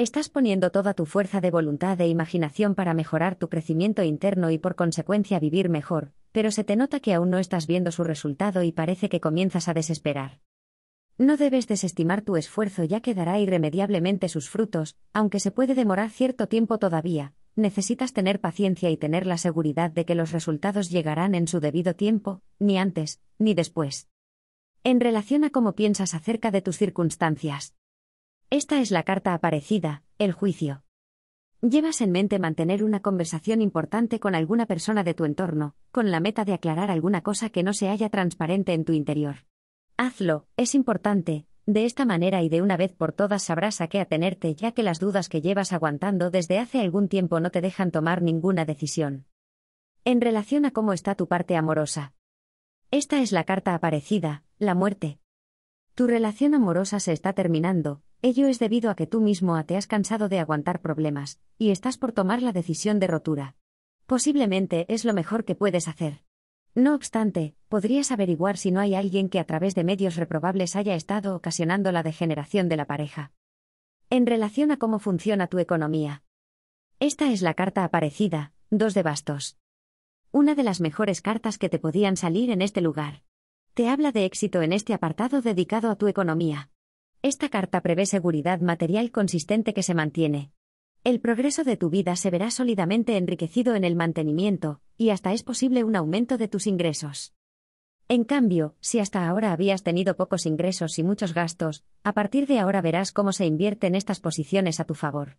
Estás poniendo toda tu fuerza de voluntad e imaginación para mejorar tu crecimiento interno y por consecuencia vivir mejor, pero se te nota que aún no estás viendo su resultado y parece que comienzas a desesperar. No debes desestimar tu esfuerzo ya que dará irremediablemente sus frutos, aunque se puede demorar cierto tiempo todavía, necesitas tener paciencia y tener la seguridad de que los resultados llegarán en su debido tiempo, ni antes, ni después. En relación a cómo piensas acerca de tus circunstancias. Esta es la carta aparecida, el juicio. Llevas en mente mantener una conversación importante con alguna persona de tu entorno, con la meta de aclarar alguna cosa que no se haya transparente en tu interior. Hazlo, es importante, de esta manera y de una vez por todas sabrás a qué atenerte ya que las dudas que llevas aguantando desde hace algún tiempo no te dejan tomar ninguna decisión. En relación a cómo está tu parte amorosa. Esta es la carta aparecida, la muerte. Tu relación amorosa se está terminando, Ello es debido a que tú mismo te has cansado de aguantar problemas, y estás por tomar la decisión de rotura. Posiblemente es lo mejor que puedes hacer. No obstante, podrías averiguar si no hay alguien que a través de medios reprobables haya estado ocasionando la degeneración de la pareja. En relación a cómo funciona tu economía. Esta es la carta aparecida, dos de bastos. Una de las mejores cartas que te podían salir en este lugar. Te habla de éxito en este apartado dedicado a tu economía. Esta carta prevé seguridad material consistente que se mantiene. El progreso de tu vida se verá sólidamente enriquecido en el mantenimiento, y hasta es posible un aumento de tus ingresos. En cambio, si hasta ahora habías tenido pocos ingresos y muchos gastos, a partir de ahora verás cómo se invierten estas posiciones a tu favor.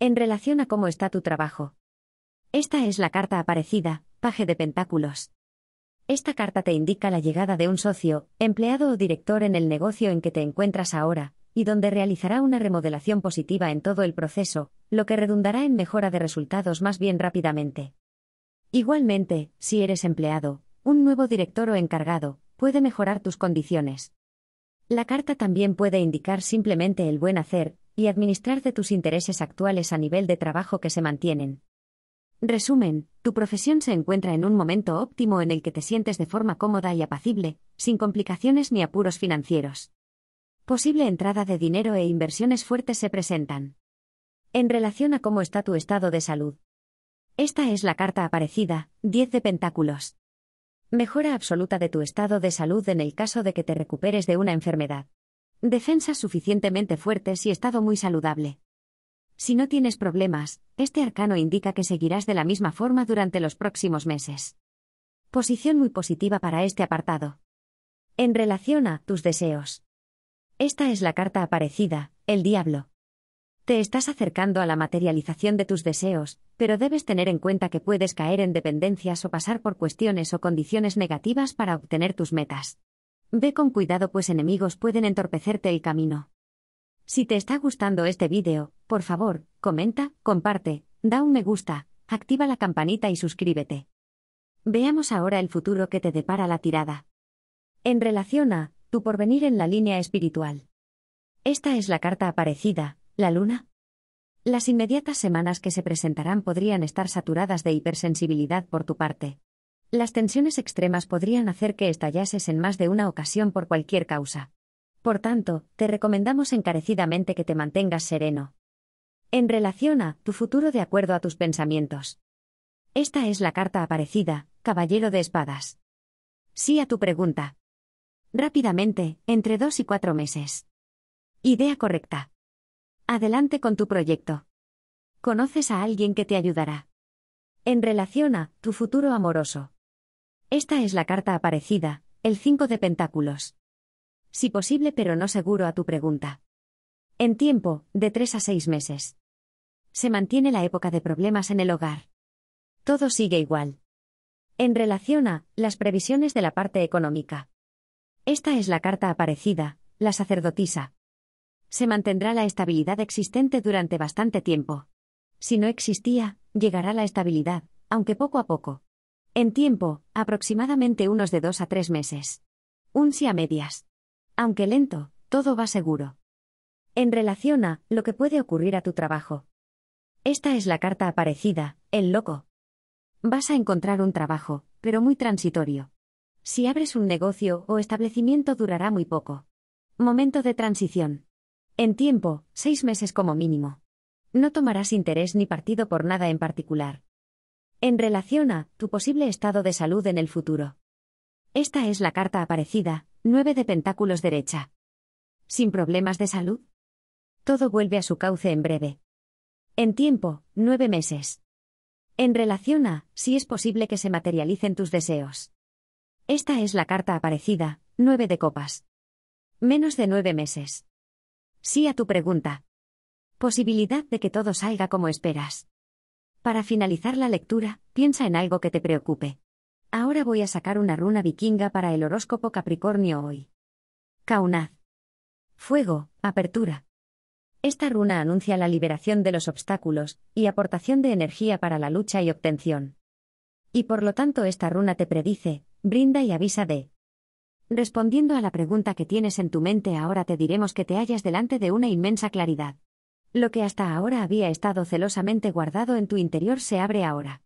En relación a cómo está tu trabajo. Esta es la carta aparecida, paje de pentáculos. Esta carta te indica la llegada de un socio, empleado o director en el negocio en que te encuentras ahora, y donde realizará una remodelación positiva en todo el proceso, lo que redundará en mejora de resultados más bien rápidamente. Igualmente, si eres empleado, un nuevo director o encargado, puede mejorar tus condiciones. La carta también puede indicar simplemente el buen hacer, y administrar de tus intereses actuales a nivel de trabajo que se mantienen. Resumen, tu profesión se encuentra en un momento óptimo en el que te sientes de forma cómoda y apacible, sin complicaciones ni apuros financieros. Posible entrada de dinero e inversiones fuertes se presentan. En relación a cómo está tu estado de salud. Esta es la carta aparecida, 10 de Pentáculos. Mejora absoluta de tu estado de salud en el caso de que te recuperes de una enfermedad. Defensas suficientemente fuertes y estado muy saludable. Si no tienes problemas, este arcano indica que seguirás de la misma forma durante los próximos meses. Posición muy positiva para este apartado. En relación a tus deseos. Esta es la carta aparecida, el diablo. Te estás acercando a la materialización de tus deseos, pero debes tener en cuenta que puedes caer en dependencias o pasar por cuestiones o condiciones negativas para obtener tus metas. Ve con cuidado pues enemigos pueden entorpecerte el camino. Si te está gustando este vídeo, por favor, comenta, comparte, da un me gusta, activa la campanita y suscríbete. Veamos ahora el futuro que te depara la tirada. En relación a, tu porvenir en la línea espiritual. Esta es la carta aparecida, la luna. Las inmediatas semanas que se presentarán podrían estar saturadas de hipersensibilidad por tu parte. Las tensiones extremas podrían hacer que estallases en más de una ocasión por cualquier causa. Por tanto, te recomendamos encarecidamente que te mantengas sereno. En relación a tu futuro de acuerdo a tus pensamientos. Esta es la carta aparecida, Caballero de Espadas. Sí a tu pregunta. Rápidamente, entre dos y cuatro meses. Idea correcta. Adelante con tu proyecto. Conoces a alguien que te ayudará. En relación a tu futuro amoroso. Esta es la carta aparecida, el cinco de Pentáculos si posible pero no seguro, a tu pregunta. En tiempo, de tres a seis meses. Se mantiene la época de problemas en el hogar. Todo sigue igual. En relación a las previsiones de la parte económica. Esta es la carta aparecida, la sacerdotisa. Se mantendrá la estabilidad existente durante bastante tiempo. Si no existía, llegará la estabilidad, aunque poco a poco. En tiempo, aproximadamente unos de dos a tres meses. Un si a medias. Aunque lento, todo va seguro. En relación a lo que puede ocurrir a tu trabajo. Esta es la carta aparecida, el loco. Vas a encontrar un trabajo, pero muy transitorio. Si abres un negocio o establecimiento durará muy poco. Momento de transición. En tiempo, seis meses como mínimo. No tomarás interés ni partido por nada en particular. En relación a tu posible estado de salud en el futuro. Esta es la carta aparecida, 9 de pentáculos derecha. Sin problemas de salud. Todo vuelve a su cauce en breve. En tiempo, nueve meses. En relación a, si es posible que se materialicen tus deseos. Esta es la carta aparecida, 9 de copas. Menos de nueve meses. Sí a tu pregunta. Posibilidad de que todo salga como esperas. Para finalizar la lectura, piensa en algo que te preocupe. Ahora voy a sacar una runa vikinga para el horóscopo Capricornio hoy. Kaunaz. Fuego, apertura. Esta runa anuncia la liberación de los obstáculos y aportación de energía para la lucha y obtención. Y por lo tanto esta runa te predice, brinda y avisa de. Respondiendo a la pregunta que tienes en tu mente ahora te diremos que te hallas delante de una inmensa claridad. Lo que hasta ahora había estado celosamente guardado en tu interior se abre ahora.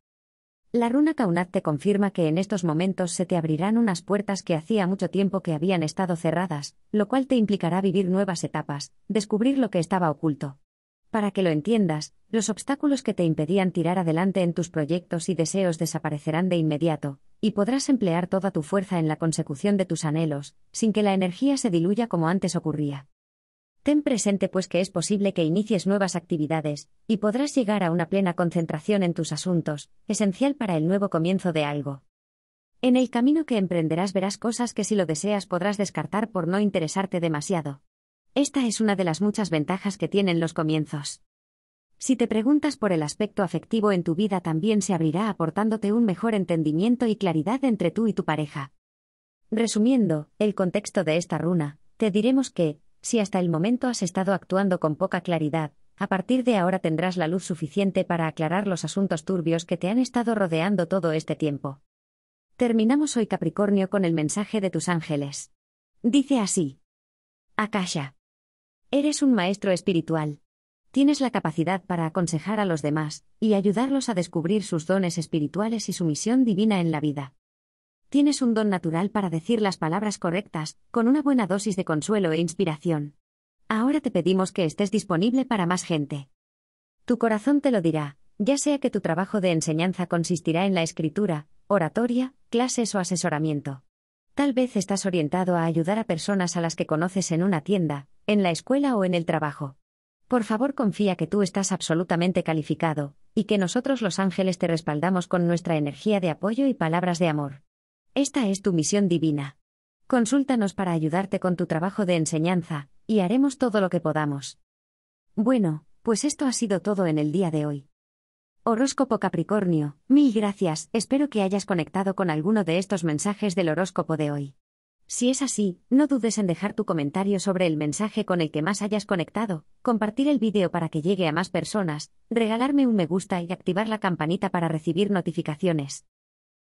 La runa Kaunat te confirma que en estos momentos se te abrirán unas puertas que hacía mucho tiempo que habían estado cerradas, lo cual te implicará vivir nuevas etapas, descubrir lo que estaba oculto. Para que lo entiendas, los obstáculos que te impedían tirar adelante en tus proyectos y deseos desaparecerán de inmediato, y podrás emplear toda tu fuerza en la consecución de tus anhelos, sin que la energía se diluya como antes ocurría. Ten presente pues que es posible que inicies nuevas actividades, y podrás llegar a una plena concentración en tus asuntos, esencial para el nuevo comienzo de algo. En el camino que emprenderás verás cosas que si lo deseas podrás descartar por no interesarte demasiado. Esta es una de las muchas ventajas que tienen los comienzos. Si te preguntas por el aspecto afectivo en tu vida también se abrirá aportándote un mejor entendimiento y claridad entre tú y tu pareja. Resumiendo, el contexto de esta runa, te diremos que, si hasta el momento has estado actuando con poca claridad, a partir de ahora tendrás la luz suficiente para aclarar los asuntos turbios que te han estado rodeando todo este tiempo. Terminamos hoy Capricornio con el mensaje de tus ángeles. Dice así. Akasha. Eres un maestro espiritual. Tienes la capacidad para aconsejar a los demás, y ayudarlos a descubrir sus dones espirituales y su misión divina en la vida. Tienes un don natural para decir las palabras correctas, con una buena dosis de consuelo e inspiración. Ahora te pedimos que estés disponible para más gente. Tu corazón te lo dirá, ya sea que tu trabajo de enseñanza consistirá en la escritura, oratoria, clases o asesoramiento. Tal vez estás orientado a ayudar a personas a las que conoces en una tienda, en la escuela o en el trabajo. Por favor, confía que tú estás absolutamente calificado, y que nosotros los ángeles te respaldamos con nuestra energía de apoyo y palabras de amor. Esta es tu misión divina. Consúltanos para ayudarte con tu trabajo de enseñanza, y haremos todo lo que podamos. Bueno, pues esto ha sido todo en el día de hoy. Horóscopo Capricornio, mil gracias, espero que hayas conectado con alguno de estos mensajes del horóscopo de hoy. Si es así, no dudes en dejar tu comentario sobre el mensaje con el que más hayas conectado, compartir el vídeo para que llegue a más personas, regalarme un me gusta y activar la campanita para recibir notificaciones.